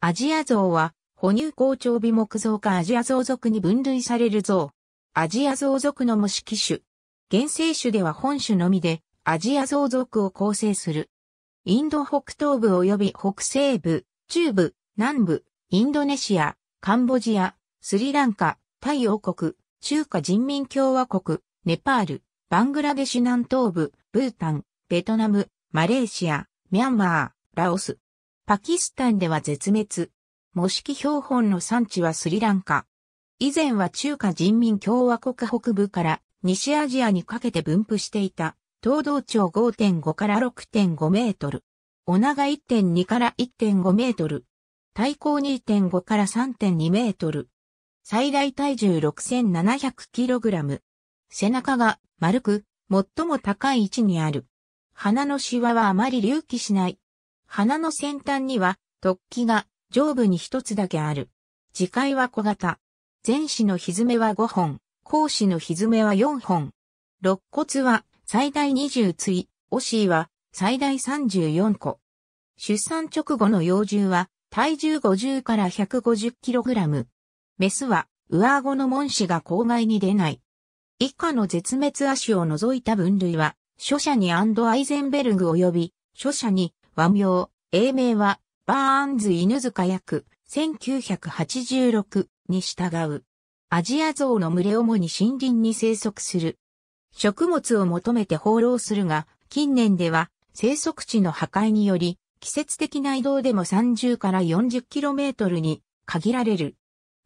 アジアウは、哺乳好調美木造かアジアウ属に分類されるウ。アジアウ属の無式種。原生種では本種のみで、アジアウ属を構成する。インド北東部及び北西部、中部、南部、インドネシア、カンボジア、スリランカ、タイ王国、中華人民共和国、ネパール、バングラデシュ南東部、ブータン、ベトナム、マレーシア、ミャンマー、ラオス、パキスタンでは絶滅。模式標本の産地はスリランカ。以前は中華人民共和国北部から西アジアにかけて分布していた、東道長5.5から6.5メートル。お長1.2から1.5メートル。体高2.5から3.2メートル。最大体重6700キログラム。背中が丸く、最も高い位置にある。鼻のシワはあまり隆起しない。花の先端には突起が上部に一つだけある。次回は小型。前肢のひめは5本、後肢のひめは4本。肋骨は最大20対、おしーは最大34個。出産直後の幼獣は体重50から 150kg。メスは上顎の門歯が口外に出ない。以下の絶滅足を除いた分類は、諸者にアイゼンベルグ及び、諸者に和名、英名は、バーンズ犬塚役、1986に従う。アジアゾウの群れ主に森林に生息する。食物を求めて放浪するが、近年では生息地の破壊により、季節的な移動でも30から 40km に限られる。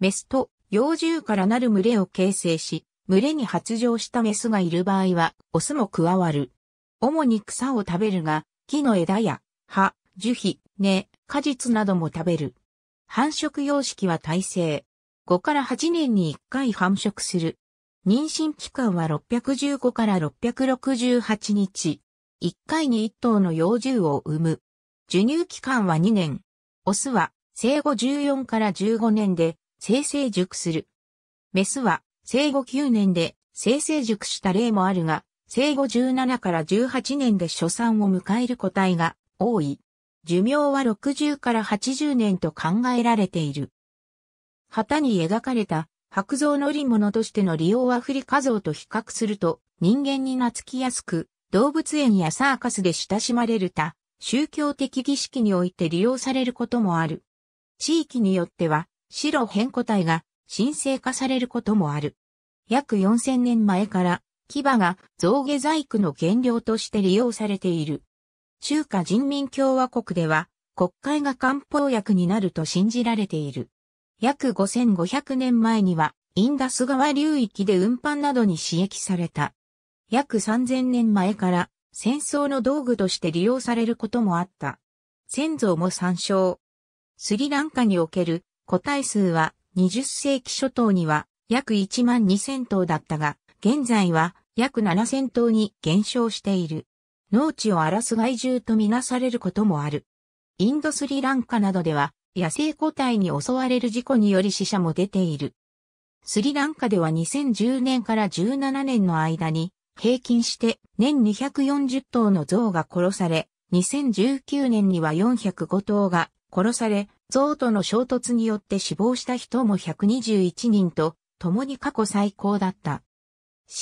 メスと幼獣からなる群れを形成し、群れに発情したメスがいる場合は、オスも加わる。主に草を食べるが、木の枝や葉、樹皮、根、果実なども食べる。繁殖様式は耐性。5から8年に1回繁殖する。妊娠期間は615から668日。1回に1頭の幼獣を産む。授乳期間は2年。オスは生後14から15年で生成熟する。メスは生後9年で生成熟した例もあるが、生後17から18年で初産を迎える個体が多い。寿命は60から80年と考えられている。旗に描かれた白像乗り物としての利用はフリカ像と比較すると人間に懐きやすく動物園やサーカスで親しまれる他宗教的儀式において利用されることもある。地域によっては白変個体が神聖化されることもある。約4000年前から牙が象牙細工の原料として利用されている。中華人民共和国では国会が漢方薬になると信じられている。約5500年前にはインダス川流域で運搬などに使役された。約3000年前から戦争の道具として利用されることもあった。先祖も参照。スリランカにおける個体数は20世紀初頭には約1万2000頭だったが、現在は約7000頭に減少している。農地を荒らす害獣とみなされることもある。インドスリランカなどでは、野生個体に襲われる事故により死者も出ている。スリランカでは2010年から17年の間に、平均して年240頭の象が殺され、2019年には405頭が殺され、象との衝突によって死亡した人も121人と、共に過去最高だった。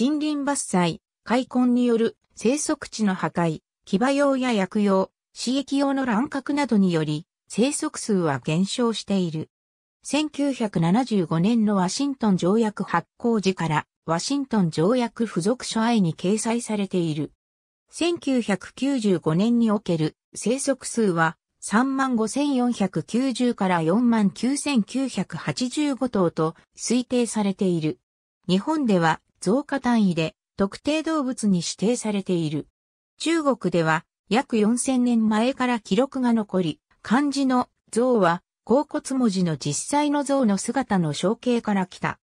森林伐採、開墾による生息地の破壊、騎馬用や薬用、刺激用の乱獲などにより、生息数は減少している。1975年のワシントン条約発行時から、ワシントン条約付属書愛に掲載されている。1995年における生息数は35,490から49,985頭と推定されている。日本では増加単位で特定動物に指定されている。中国では約4000年前から記録が残り、漢字の像は、甲骨文字の実際の像の姿の象形から来た。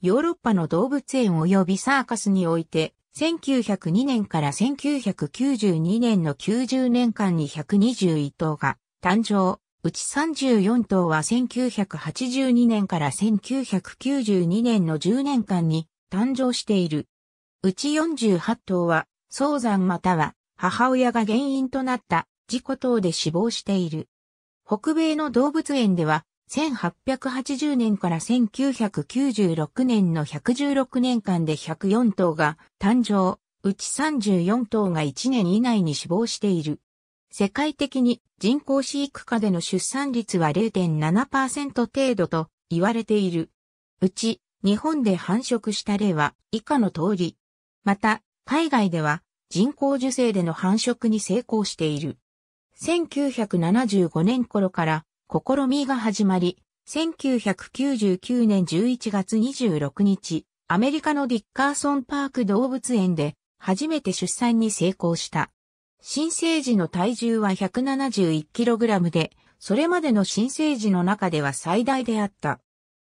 ヨーロッパの動物園及びサーカスにおいて、1902年から1992年の90年間に121頭が誕生、うち34頭は1982年から1992年の10年間に誕生している。うち48頭は、早産または母親が原因となった事故等で死亡している。北米の動物園では、1880年から1996年の116年間で104頭が誕生、うち34頭が1年以内に死亡している。世界的に人工飼育下での出産率は0.7%程度と言われている。うち日本で繁殖した例は以下の通り、また、海外では人工受精での繁殖に成功している。1975年頃から試みが始まり、1999年11月26日、アメリカのディッカーソンパーク動物園で初めて出産に成功した。新生児の体重は 171kg で、それまでの新生児の中では最大であった。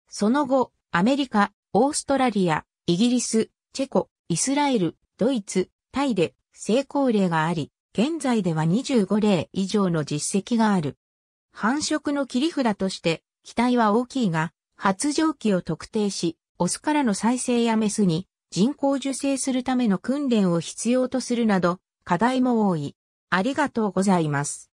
その後、アメリカ、オーストラリア、イギリス、チェコ、イスラエル、ドイツ、タイで成功例があり、現在では25例以上の実績がある。繁殖の切り札として、期待は大きいが、発情期を特定し、オスからの再生やメスに人工受精するための訓練を必要とするなど、課題も多い。ありがとうございます。